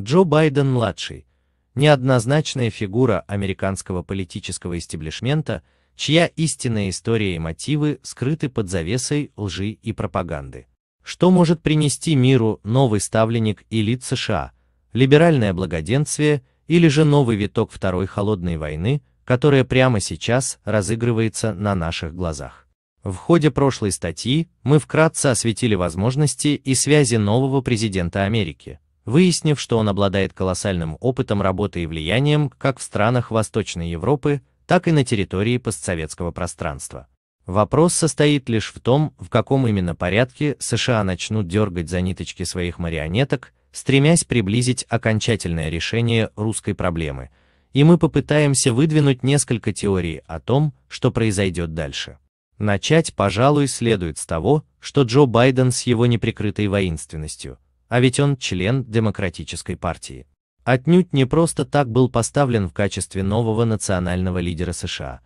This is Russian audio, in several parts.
Джо Байден-младший – неоднозначная фигура американского политического истеблишмента, чья истинная история и мотивы скрыты под завесой лжи и пропаганды. Что может принести миру новый ставленник элит США, либеральное благоденствие или же новый виток Второй холодной войны, которая прямо сейчас разыгрывается на наших глазах? В ходе прошлой статьи мы вкратце осветили возможности и связи нового президента Америки, выяснив, что он обладает колоссальным опытом работы и влиянием как в странах Восточной Европы, так и на территории постсоветского пространства. Вопрос состоит лишь в том, в каком именно порядке США начнут дергать за ниточки своих марионеток, стремясь приблизить окончательное решение русской проблемы, и мы попытаемся выдвинуть несколько теорий о том, что произойдет дальше. Начать, пожалуй, следует с того, что Джо Байден с его неприкрытой воинственностью – а ведь он член Демократической партии. Отнюдь не просто так был поставлен в качестве нового национального лидера США.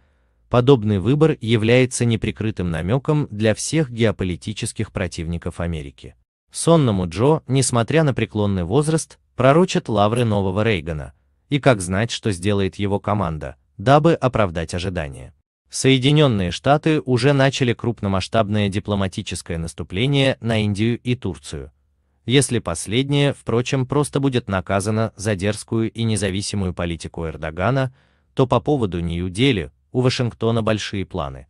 Подобный выбор является неприкрытым намеком для всех геополитических противников Америки. Сонному Джо, несмотря на преклонный возраст, пророчат лавры нового Рейгана, и как знать, что сделает его команда, дабы оправдать ожидания. Соединенные Штаты уже начали крупномасштабное дипломатическое наступление на Индию и Турцию, если последнее, впрочем, просто будет наказано за дерзкую и независимую политику Эрдогана, то по поводу Нью-Дели у Вашингтона большие планы.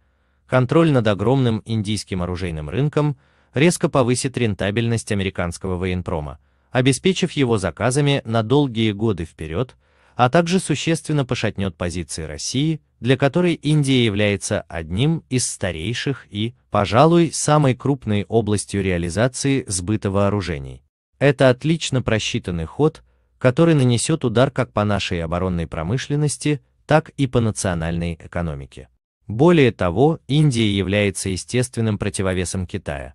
Контроль над огромным индийским оружейным рынком резко повысит рентабельность американского военпрома, обеспечив его заказами на долгие годы вперед, а также существенно пошатнет позиции России для которой Индия является одним из старейших и, пожалуй, самой крупной областью реализации сбыта вооружений. Это отлично просчитанный ход, который нанесет удар как по нашей оборонной промышленности, так и по национальной экономике. Более того, Индия является естественным противовесом Китая.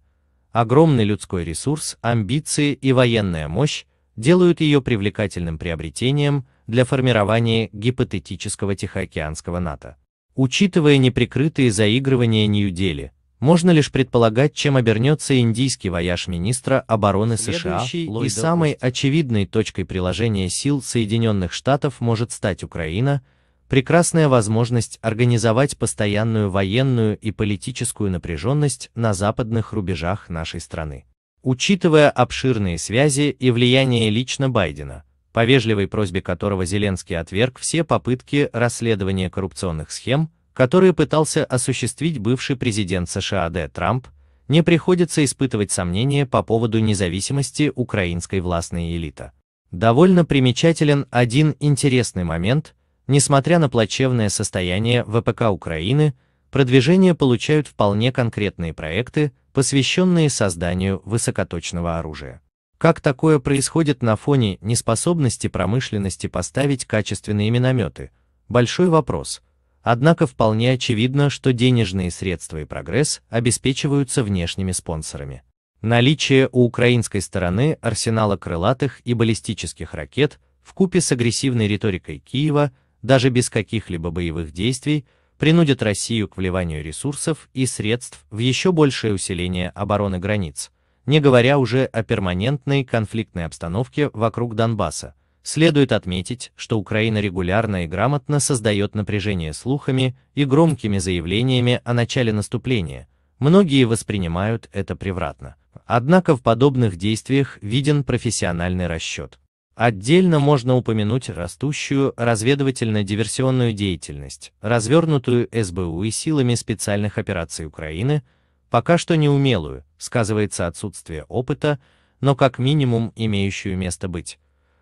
Огромный людской ресурс, амбиции и военная мощь делают ее привлекательным приобретением – для формирования гипотетического Тихоокеанского НАТО. Учитывая неприкрытые заигрывания Нью-Дели, можно лишь предполагать, чем обернется индийский вояж министра обороны США, и самой очевидной точкой приложения сил Соединенных Штатов может стать Украина, прекрасная возможность организовать постоянную военную и политическую напряженность на западных рубежах нашей страны. Учитывая обширные связи и влияние лично Байдена, по вежливой просьбе которого Зеленский отверг все попытки расследования коррупционных схем, которые пытался осуществить бывший президент США Д. Трамп, не приходится испытывать сомнения по поводу независимости украинской властной элиты. Довольно примечателен один интересный момент, несмотря на плачевное состояние ВПК Украины, продвижение получают вполне конкретные проекты, посвященные созданию высокоточного оружия. Как такое происходит на фоне неспособности промышленности поставить качественные минометы? Большой вопрос. Однако вполне очевидно, что денежные средства и прогресс обеспечиваются внешними спонсорами. Наличие у украинской стороны арсенала крылатых и баллистических ракет в купе с агрессивной риторикой Киева, даже без каких-либо боевых действий, принудит Россию к вливанию ресурсов и средств в еще большее усиление обороны границ, не говоря уже о перманентной конфликтной обстановке вокруг Донбасса. Следует отметить, что Украина регулярно и грамотно создает напряжение слухами и громкими заявлениями о начале наступления. Многие воспринимают это превратно. Однако в подобных действиях виден профессиональный расчет. Отдельно можно упомянуть растущую разведывательно-диверсионную деятельность, развернутую СБУ и силами специальных операций Украины, пока что неумелую, сказывается отсутствие опыта, но как минимум имеющую место быть.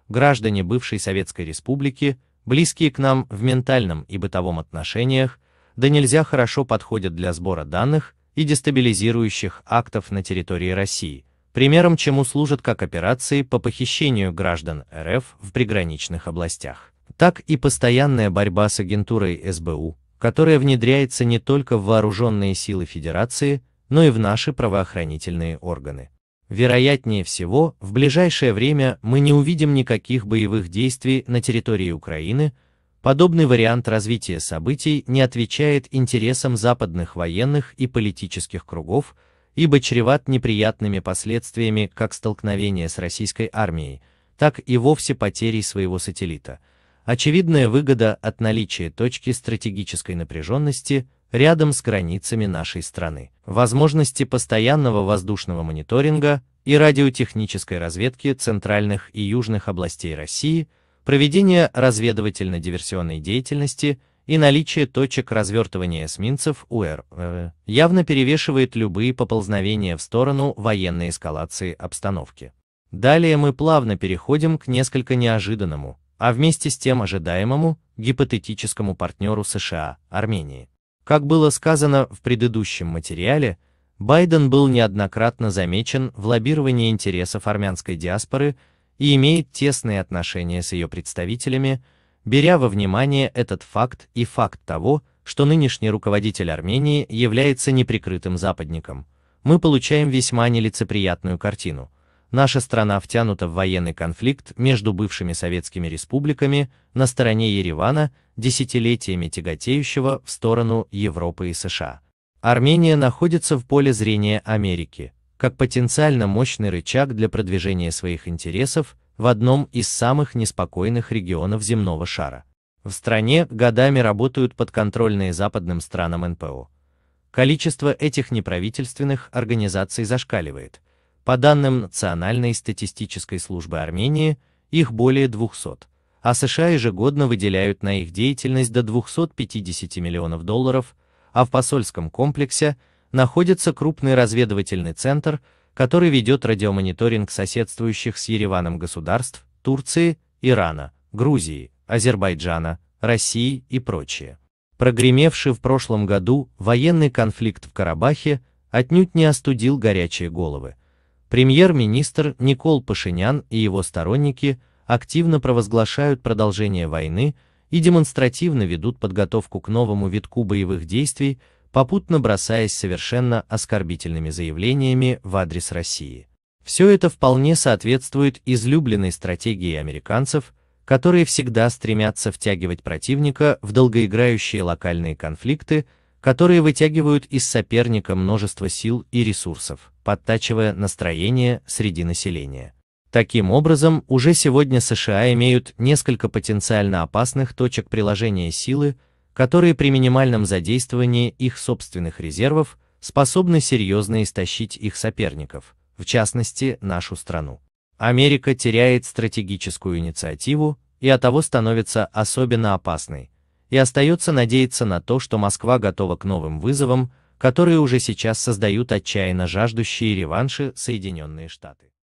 Граждане бывшей Советской Республики, близкие к нам в ментальном и бытовом отношениях, да нельзя хорошо подходят для сбора данных и дестабилизирующих актов на территории России, примером чему служат как операции по похищению граждан РФ в приграничных областях, так и постоянная борьба с агентурой СБУ, которая внедряется не только в вооруженные силы Федерации, но и в наши правоохранительные органы. Вероятнее всего, в ближайшее время мы не увидим никаких боевых действий на территории Украины, подобный вариант развития событий не отвечает интересам западных военных и политических кругов, ибо чреват неприятными последствиями как столкновения с российской армией, так и вовсе потерей своего сателлита. Очевидная выгода от наличия точки стратегической напряженности – рядом с границами нашей страны. Возможности постоянного воздушного мониторинга и радиотехнической разведки центральных и южных областей России, проведение разведывательно-диверсионной деятельности и наличие точек развертывания эсминцев УР э, явно перевешивает любые поползновения в сторону военной эскалации обстановки. Далее мы плавно переходим к несколько неожиданному, а вместе с тем ожидаемому, гипотетическому партнеру США, Армении. Как было сказано в предыдущем материале, Байден был неоднократно замечен в лоббировании интересов армянской диаспоры и имеет тесные отношения с ее представителями, беря во внимание этот факт и факт того, что нынешний руководитель Армении является неприкрытым западником, мы получаем весьма нелицеприятную картину, наша страна втянута в военный конфликт между бывшими советскими республиками на стороне Еревана, десятилетиями тяготеющего в сторону Европы и США. Армения находится в поле зрения Америки, как потенциально мощный рычаг для продвижения своих интересов в одном из самых неспокойных регионов земного шара. В стране годами работают подконтрольные западным странам НПО. Количество этих неправительственных организаций зашкаливает по данным Национальной статистической службы Армении, их более 200, а США ежегодно выделяют на их деятельность до 250 миллионов долларов, а в посольском комплексе находится крупный разведывательный центр, который ведет радиомониторинг соседствующих с Ереваном государств Турции, Ирана, Грузии, Азербайджана, России и прочее. Прогремевший в прошлом году военный конфликт в Карабахе отнюдь не остудил горячие головы, Премьер-министр Никол Пашинян и его сторонники активно провозглашают продолжение войны и демонстративно ведут подготовку к новому витку боевых действий, попутно бросаясь совершенно оскорбительными заявлениями в адрес России. Все это вполне соответствует излюбленной стратегии американцев, которые всегда стремятся втягивать противника в долгоиграющие локальные конфликты, которые вытягивают из соперника множество сил и ресурсов подтачивая настроение среди населения. Таким образом, уже сегодня США имеют несколько потенциально опасных точек приложения силы, которые при минимальном задействовании их собственных резервов способны серьезно истощить их соперников, в частности, нашу страну. Америка теряет стратегическую инициативу и от того становится особенно опасной, и остается надеяться на то, что Москва готова к новым вызовам, которые уже сейчас создают отчаянно жаждущие реванши Соединенные Штаты.